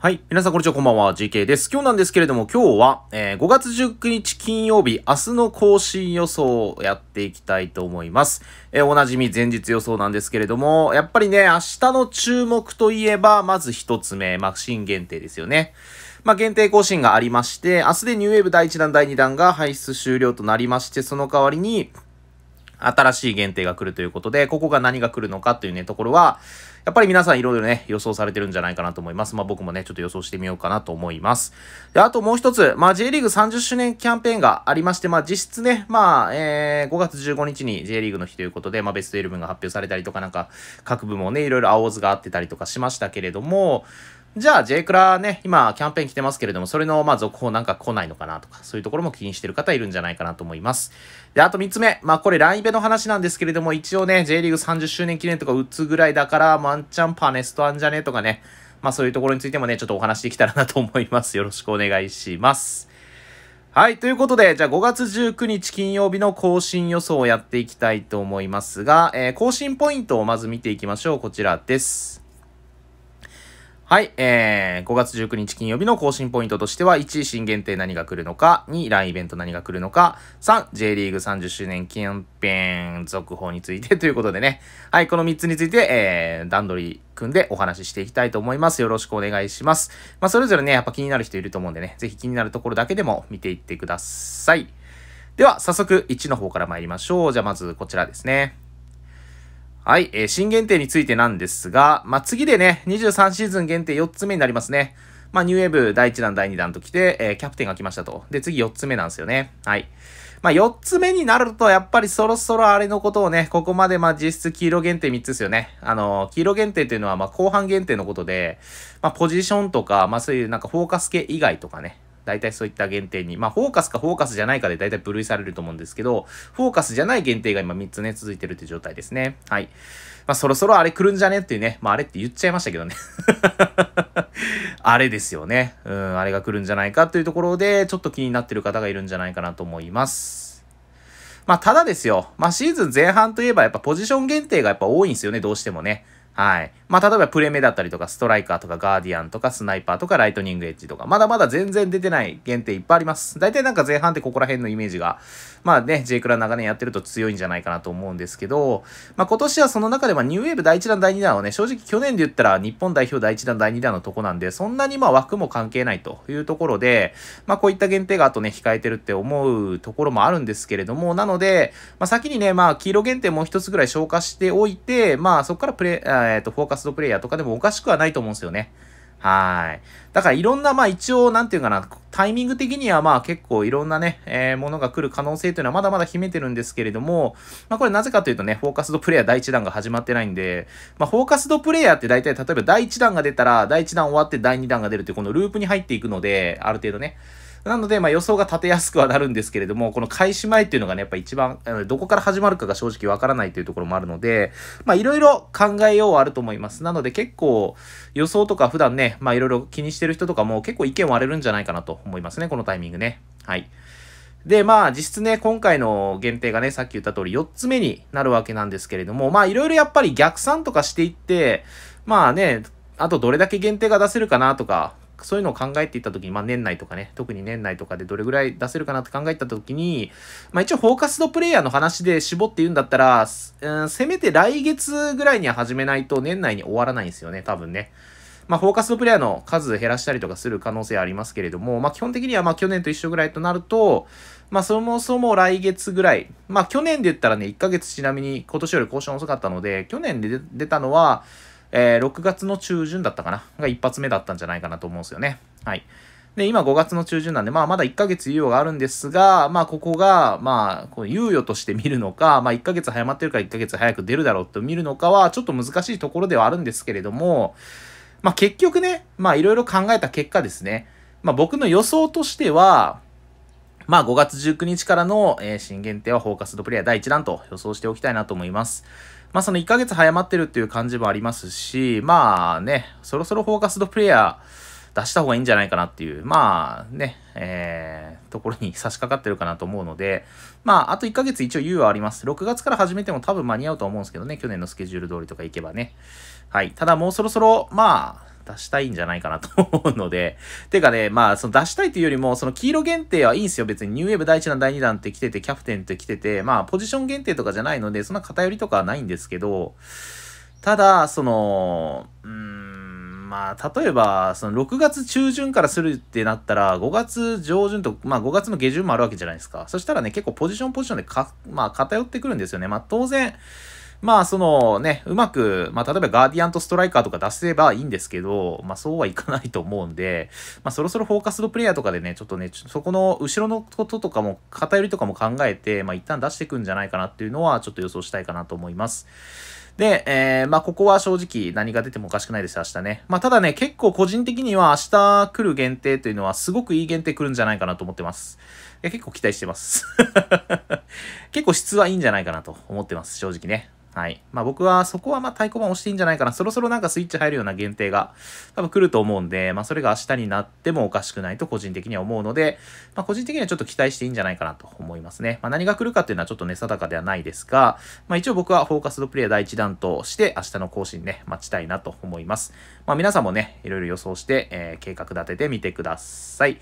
はい。皆さん、こんにちは。こんばんは。GK です。今日なんですけれども、今日は、えー、5月19日金曜日、明日の更新予想をやっていきたいと思います。えー、おなじみ前日予想なんですけれども、やっぱりね、明日の注目といえば、まず一つ目、マクシン限定ですよね。まあ、限定更新がありまして、明日でニューウェーブ第1弾、第2弾が排出終了となりまして、その代わりに、新しい限定が来るということで、ここが何が来るのかというね、ところは、やっぱり皆さんいろいろね、予想されてるんじゃないかなと思います。まあ僕もね、ちょっと予想してみようかなと思います。で、あともう一つ、まあ J リーグ30周年キャンペーンがありまして、まあ実質ね、まあ、えー、5月15日に J リーグの日ということで、まあベスト11が発表されたりとかなんか、各部門ね、いろいろ青図があってたりとかしましたけれども、じゃあ、J クラね、今、キャンペーン来てますけれども、それの、まあ、続報なんか来ないのかなとか、そういうところも気にしてる方いるんじゃないかなと思います。で、あと3つ目。まあ、これ、ライベの話なんですけれども、一応ね、J リーグ30周年記念とか打つぐらいだから、ワンチャンパネストあんじゃねとかね、まあ、そういうところについてもね、ちょっとお話できたらなと思います。よろしくお願いします。はい。ということで、じゃあ5月19日金曜日の更新予想をやっていきたいと思いますが、えー、更新ポイントをまず見ていきましょう。こちらです。はい、えー、5月19日金曜日の更新ポイントとしては、1、新限定何が来るのか、2、LINE イベント何が来るのか、3、J リーグ30周年キャンペーン続報についてということでね、はい、この3つについて、えー、段取り組んでお話ししていきたいと思います。よろしくお願いします。まあ、それぞれね、やっぱ気になる人いると思うんでね、ぜひ気になるところだけでも見ていってください。では、早速1の方から参りましょう。じゃあ、まずこちらですね。はい、えー、新限定についてなんですが、まあ、次でね、23シーズン限定4つ目になりますね。まあ、ニューウェーブ第1弾、第2弾と来て、えー、キャプテンが来ましたと。で、次4つ目なんですよね。はい。まあ、4つ目になると、やっぱりそろそろあれのことをね、ここまでま実質黄色限定3つですよね。あのー、黄色限定というのはま後半限定のことで、まあ、ポジションとか、まあ、そういうなんかフォーカス系以外とかね、大体そういった限定に、まあ、フォーカスかフォーカスじゃないかで大体部類されると思うんですけど、フォーカスじゃない限定が今3つね、続いてるって状態ですね。はい。まあ、そろそろあれ来るんじゃねっていうね、まあ、あれって言っちゃいましたけどね あれですよね。うん、あれが来るんじゃないかというところで、ちょっと気になってる方がいるんじゃないかなと思います。まあ、ただですよ。まあ、シーズン前半といえばやっぱポジション限定がやっぱ多いんですよね、どうしてもね。はい。まあ、例えばプレメだったりとか、ストライカーとか、ガーディアンとか、スナイパーとか、ライトニングエッジとか、まだまだ全然出てない限定いっぱいあります。大体なんか前半ってここら辺のイメージが、まあね、J クラ長年やってると強いんじゃないかなと思うんですけど、まあ、今年はその中でまニューウェーブ第1弾、第2弾はね、正直去年で言ったら日本代表第1弾、第2弾のとこなんで、そんなにまあ枠も関係ないというところで、まあ、こういった限定があとね、控えてるって思うところもあるんですけれども、なので、まあ、先にね、まあ、黄色限定もう一つぐらい消化しておいて、まあ、そこからプレ、えー、と、フォーカスドプレイヤーとかでもおかしくはないと思うんですよね。はい。だからいろんな、まあ一応、なんていうかな、タイミング的にはまあ結構いろんなね、えー、ものが来る可能性というのはまだまだ秘めてるんですけれども、まあこれなぜかというとね、フォーカスドプレイヤー第1弾が始まってないんで、まあフォーカスドプレイヤーって大体例えば第1弾が出たら、第1弾終わって第2弾が出るってこのループに入っていくので、ある程度ね。なので、まあ、予想が立てやすくはなるんですけれども、この開始前っていうのがね、やっぱ一番、どこから始まるかが正直わからないというところもあるので、まあ、いろいろ考えようはあると思います。なので、結構、予想とか普段ね、まあ、いろいろ気にしてる人とかも結構意見割れるんじゃないかなと思いますね、このタイミングね。はい。で、まあ、実質ね、今回の限定がね、さっき言った通り4つ目になるわけなんですけれども、まあ、いろいろやっぱり逆算とかしていって、まあね、あとどれだけ限定が出せるかなとか、そういうのを考えていった時に、まあ年内とかね、特に年内とかでどれぐらい出せるかなって考えた時に、まあ一応フォーカスドプレイヤーの話で絞って言うんだったら、うん、せめて来月ぐらいには始めないと年内に終わらないんですよね、多分ね。まあ、フォーカスドプレイヤーの数減らしたりとかする可能性ありますけれども、まあ、基本的には、ま、去年と一緒ぐらいとなると、まあ、そもそも来月ぐらい、まあ、去年で言ったらね、1ヶ月ちなみに今年より更新遅かったので、去年で出たのは、えー、6月の中旬だったかなが一発目だったんじゃないかなと思うんですよね。はい。で、今5月の中旬なんで、まあまだ1ヶ月猶予があるんですが、まあここが、まあ、猶予として見るのか、まあ1ヶ月早まってるから1ヶ月早く出るだろうと見るのかは、ちょっと難しいところではあるんですけれども、まあ結局ね、まあいろいろ考えた結果ですね、まあ僕の予想としては、まあ5月19日からの、えー、新限定はフォーカスドプレイヤー第1弾と予想しておきたいなと思います。まあその1ヶ月早まってるっていう感じもありますし、まあね、そろそろフォーカスドプレイヤー出した方がいいんじゃないかなっていう、まあね、えー、ところに差し掛かってるかなと思うので、まああと1ヶ月一応 U はあります。6月から始めても多分間に合うと思うんですけどね、去年のスケジュール通りとか行けばね。はい。ただもうそろそろ、まあ、出したいんじゃないかなと思うので、てかね、まあ、その出したいというよりも、その黄色限定はいいんですよ。別にニューウェーブ第1弾、第2弾って来てて、キャプテンって来てて、まあ、ポジション限定とかじゃないので、そんな偏りとかはないんですけど、ただ、その、うん、まあ、例えば、その6月中旬からするってなったら、5月上旬と、まあ5月の下旬もあるわけじゃないですか。そしたらね、結構ポジションポジションでか、まあ偏ってくるんですよね。まあ当然、まあ、そのね、うまく、まあ、例えばガーディアンとストライカーとか出せばいいんですけど、まあ、そうはいかないと思うんで、まあ、そろそろフォーカスドプレイヤーとかでね、ちょっとね、そこの後ろのこととかも、偏りとかも考えて、まあ、一旦出していくんじゃないかなっていうのは、ちょっと予想したいかなと思います。で、えー、まあ、ここは正直何が出てもおかしくないです、明日ね。まあ、ただね、結構個人的には明日来る限定というのはすごくいい限定来るんじゃないかなと思ってます。いや、結構期待してます。結構質はいいんじゃないかなと思ってます、正直ね。はい。まあ僕はそこはまあ太鼓判押していいんじゃないかな。そろそろなんかスイッチ入るような限定が多分来ると思うんで、まあそれが明日になってもおかしくないと個人的には思うので、まあ個人的にはちょっと期待していいんじゃないかなと思いますね。まあ何が来るかっていうのはちょっとね、定かではないですが、まあ一応僕はフォーカスドプレイヤー第1弾として明日の更新ね、待ちたいなと思います。まあ皆さんもね、いろいろ予想して、えー、計画立ててみてください。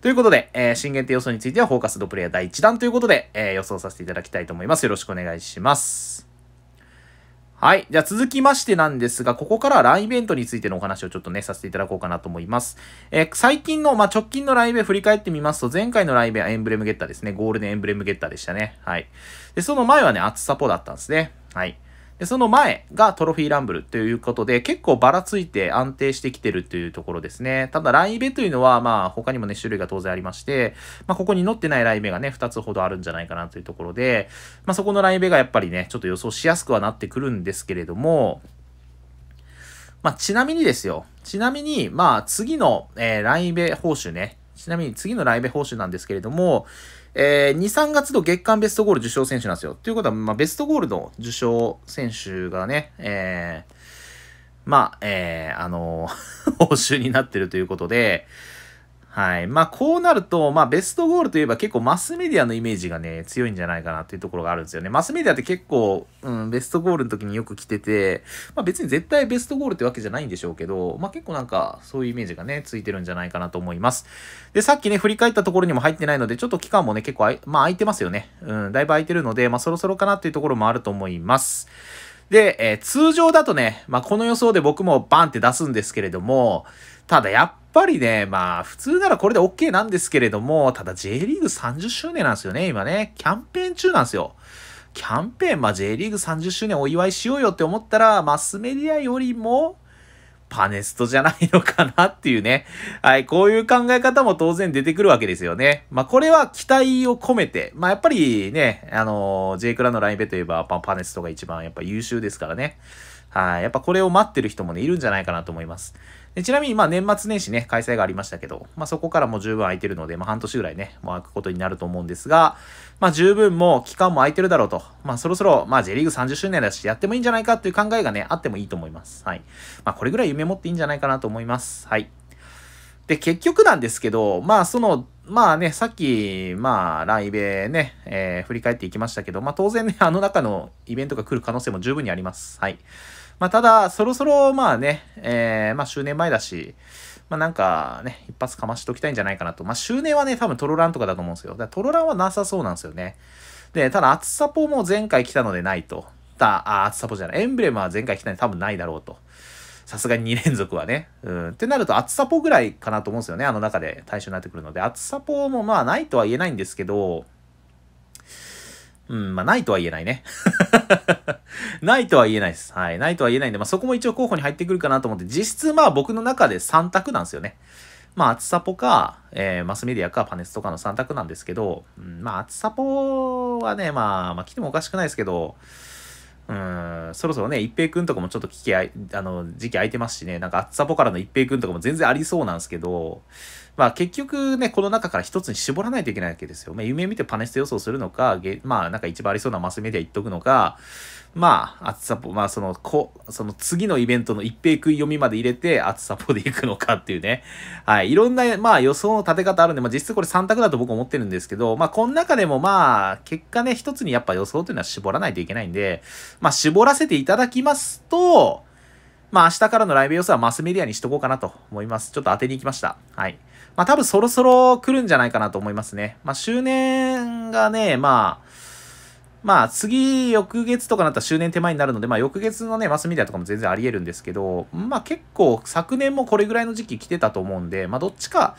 ということで、えー、新限定予想についてはフォーカスドプレイヤー第1弾ということで、えー、予想させていただきたいと思います。よろしくお願いします。はい。じゃあ続きましてなんですが、ここからは LINE イベントについてのお話をちょっとね、させていただこうかなと思います。えー、最近の、まあ、直近の LINE 振り返ってみますと、前回の LINE イはエンブレムゲッターですね。ゴールデンエンブレムゲッターでしたね。はい。で、その前はね、厚さポだったんですね。はい。で、その前がトロフィーランブルということで、結構ばらついて安定してきてるというところですね。ただ、ライベというのは、まあ、他にもね、種類が当然ありまして、まあ、ここに載ってないライベがね、2つほどあるんじゃないかなというところで、まあ、そこのライベがやっぱりね、ちょっと予想しやすくはなってくるんですけれども、まあ、ちなみにですよ。ちなみに、まあ、次の、えー、ライベ報酬ね。ちなみに次のライベ報酬なんですけれども、えー、2、3月の月間ベストゴール受賞選手なんですよ。ということは、まあ、ベストゴールの受賞選手がね、えー、まあ、えー、あのー、報酬になってるということで、はい。まあ、こうなると、まあ、ベストゴールといえば結構マスメディアのイメージがね、強いんじゃないかなっていうところがあるんですよね。マスメディアって結構、うん、ベストゴールの時によく来てて、まあ、別に絶対ベストゴールってわけじゃないんでしょうけど、まあ、結構なんか、そういうイメージがね、ついてるんじゃないかなと思います。で、さっきね、振り返ったところにも入ってないので、ちょっと期間もね、結構あい、まあ、空いてますよね。うん、だいぶ空いてるので、まあ、そろそろかなっていうところもあると思います。で、えー、通常だとね、まあ、この予想で僕もバンって出すんですけれども、ただやっぱりね、まあ、普通ならこれで OK なんですけれども、ただ J リーグ30周年なんですよね、今ね。キャンペーン中なんですよ。キャンペーン、まあ J リーグ30周年お祝いしようよって思ったら、マスメディアよりも、パネストじゃないのかなっていうね。はい、こういう考え方も当然出てくるわけですよね。まあ、これは期待を込めて。まあ、やっぱりね、あのー、J クラのラインベといえばパネストが一番やっぱ優秀ですからね。はい。やっぱこれを待ってる人もね、いるんじゃないかなと思います。でちなみに、まあ年末年始ね、開催がありましたけど、まあそこからも十分空いてるので、まあ半年ぐらいね、もう空くことになると思うんですが、まあ十分もう期間も空いてるだろうと、まあそろそろ、まあ J リーグ30周年だし、やってもいいんじゃないかっていう考えがね、あってもいいと思います。はい。まあこれぐらい夢持っていいんじゃないかなと思います。はい。で、結局なんですけど、まあその、まあね、さっき、まあ、ライベね、えー、振り返っていきましたけど、まあ当然ね、あの中のイベントが来る可能性も十分にあります。はい。まあ、ただ、そろそろ、まあね、えー、まあ、周年前だし、まあ、なんかね、一発かましておきたいんじゃないかなと。まあ、周年はね、多分トロランとかだと思うんですよ。だからトロランはなさそうなんですよね。で、ただ、厚さポも前回来たのでないと。た、あ、厚サポじゃない。エンブレムは前回来たので多分ないだろうと。さすがに2連続はね。うん。ってなると、厚さポぐらいかなと思うんですよね。あの中で対象になってくるので。厚さポもまあないとは言えないんですけど、うん、まあ、ないとは言えないね。ないとは言えないです。はい。ないとは言えないんで、まあ、そこも一応候補に入ってくるかなと思って、実質まあ僕の中で3択なんですよね。まあ、厚さぽか、えー、マスメディアかパネスとかの3択なんですけど、うん、まあ、厚さぽはね、まあ、まあ、来てもおかしくないですけど、うん、そろそろね、一平くんとかもちょっと聞きあい、あの、時期空いてますしね、なんか厚さぽからの一平くんとかも全然ありそうなんですけど、まあ結局ね、この中から一つに絞らないといけないわけですよ。まあ、夢見てパネスト予想するのか、まあなんか一番ありそうなマスメディア言っとくのか、まあ、暑さぽ、まあその、こ、その次のイベントの一平食い読みまで入れて、暑さぽで行くのかっていうね。はい。いろんな、まあ予想の立て方あるんで、まあ実質これ3択だと僕思ってるんですけど、まあこの中でもまあ、結果ね、一つにやっぱ予想というのは絞らないといけないんで、まあ絞らせていただきますと、まあ明日からのライブ要素はマスメディアにしとこうかなと思います。ちょっと当てに行きました。はい。まあ多分そろそろ来るんじゃないかなと思いますね。まあ周年がね、まあ、まあ次、翌月とかなったら周年手前になるので、まあ翌月のね、マスメディアとかも全然あり得るんですけど、まあ結構昨年もこれぐらいの時期来てたと思うんで、まあどっちか、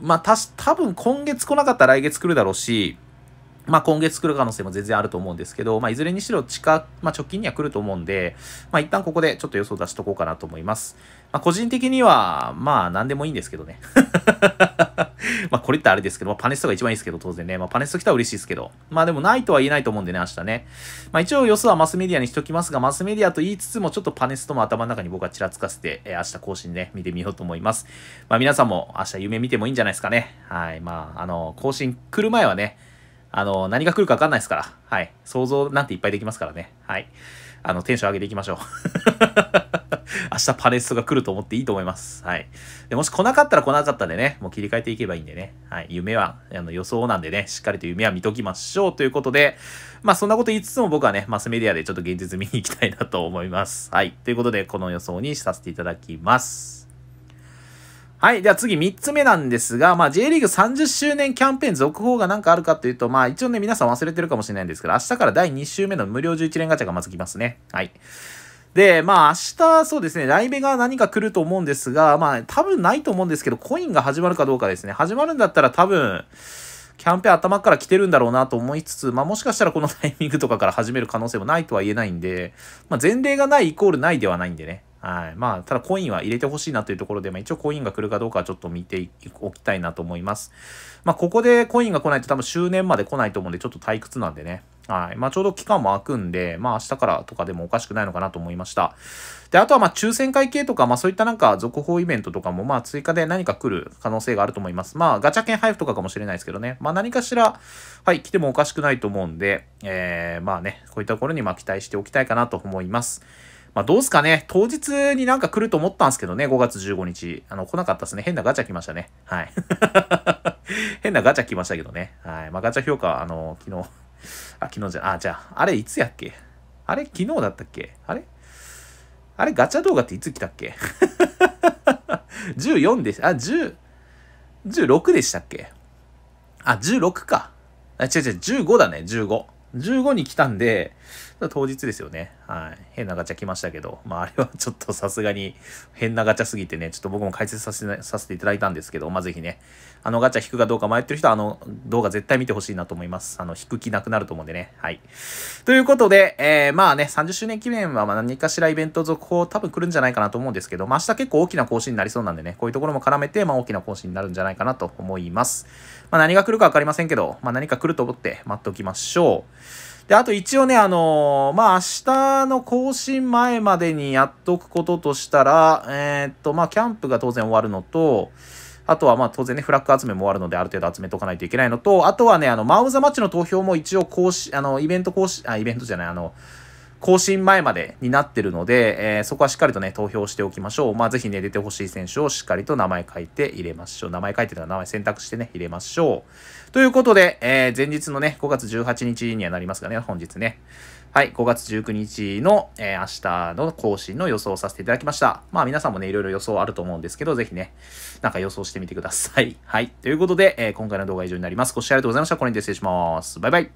まあたし、多分今月来なかったら来月来るだろうし、まあ、今月来る可能性も全然あると思うんですけど、まあ、いずれにしろ近、まあ、直近には来ると思うんで、まあ、一旦ここでちょっと予想出しとこうかなと思います。まあ、個人的には、まあ、何でもいいんですけどね。まあ、これってあれですけど、まあ、パネストが一番いいですけど、当然ね。まあ、パネスト来たら嬉しいですけど。まあ、でもないとは言えないと思うんでね、明日ね。まあ、一応予想はマスメディアにしときますが、マスメディアと言いつつも、ちょっとパネストも頭の中に僕はちらつかせて、えー、明日更新ね、見てみようと思います。まあ、皆さんも明日夢見てもいいんじゃないですかね。はい。まあ、あの、更新来る前はね、あの、何が来るかわかんないですから。はい。想像なんていっぱいできますからね。はい。あの、テンション上げていきましょう。明日パレストが来ると思っていいと思います。はい。でもし来なかったら来なかったでね、もう切り替えていけばいいんでね。はい。夢は、あの、予想なんでね、しっかりと夢は見ときましょうということで、まあそんなこと言いつつも僕はね、マスメディアでちょっと現実見に行きたいなと思います。はい。ということで、この予想にさせていただきます。はい。では次3つ目なんですが、まあ J リーグ30周年キャンペーン続報がなんかあるかというと、まあ一応ね、皆さん忘れてるかもしれないんですけど、明日から第2週目の無料11連ガチャがまず来ますね。はい。で、まあ明日、そうですね、ライベが何か来ると思うんですが、まあ多分ないと思うんですけど、コインが始まるかどうかですね。始まるんだったら多分、キャンペーン頭から来てるんだろうなと思いつつ、まあ、もしかしたらこのタイミングとかから始める可能性もないとは言えないんで、まあ、前例がないイコールないではないんでね。はい。まあ、ただコインは入れてほしいなというところで、まあ一応コインが来るかどうかはちょっと見ておきたいなと思います。まあここでコインが来ないと多分終年まで来ないと思うんで、ちょっと退屈なんでね。はい。まあちょうど期間も空くんで、まあ明日からとかでもおかしくないのかなと思いました。で、あとはまあ抽選会系とか、まあそういったなんか続報イベントとかもまあ追加で何か来る可能性があると思います。まあガチャ券配布とかかもしれないですけどね。まあ何かしら、はい、来てもおかしくないと思うんで、えー、まあね、こういったところにまあ期待しておきたいかなと思います。まあ、どうすかね、当日になんか来ると思ったんですけどね、5月15日。あの、来なかったですね。変なガチャ来ましたね。はい。変なガチャ来ましたけどね。はい。まあ、ガチャ評価、あの、昨日、あ、昨日じゃ、あ、じゃあ、あれいつやっけあれ昨日だったっけあれあれガチャ動画っていつ来たっけ ?14 でした。あ、10、16でしたっけあ、16か。あ、違う違う、15だね、15。15に来たんで、当日ですよね。はい。変なガチャ来ましたけど、まああれはちょっとさすがに変なガチャすぎてね、ちょっと僕も解説させさせていただいたんですけど、まあぜひね、あのガチャ引くかどうか迷ってる人はあの動画絶対見てほしいなと思います。あの、引く気なくなると思うんでね。はい。ということで、えー、まあね、30周年記念はまあ何かしらイベント続報多分来るんじゃないかなと思うんですけど、まあ明日結構大きな更新になりそうなんでね、こういうところも絡めて、まあ大きな更新になるんじゃないかなと思います。まあ何が来るかわかりませんけど、まあ何か来ると思って待っておきましょう。で、あと一応ね、あのー、まあ、明日の更新前までにやっとくこととしたら、えー、っと、まあ、キャンプが当然終わるのと、あとはまあ当然ね、フラッグ集めも終わるので、ある程度集めとかないといけないのと、あとはね、あの、マウザマッチの投票も一応更新、あの、イベント更新、あ、イベントじゃない、あの、更新前までになってるので、えー、そこはしっかりとね、投票しておきましょう。まあ、ぜひね、出てほしい選手をしっかりと名前書いて入れましょう。名前書いてたら名前選択してね、入れましょう。ということで、えー、前日のね、5月18日にはなりますがね、本日ね。はい、5月19日の、えー、明日の更新の予想をさせていただきました。まあ皆さんもね、いろいろ予想あると思うんですけど、ぜひね、なんか予想してみてください。はい、ということで、えー、今回の動画は以上になります。ご視聴ありがとうございました。これにて失礼します。バイバイ。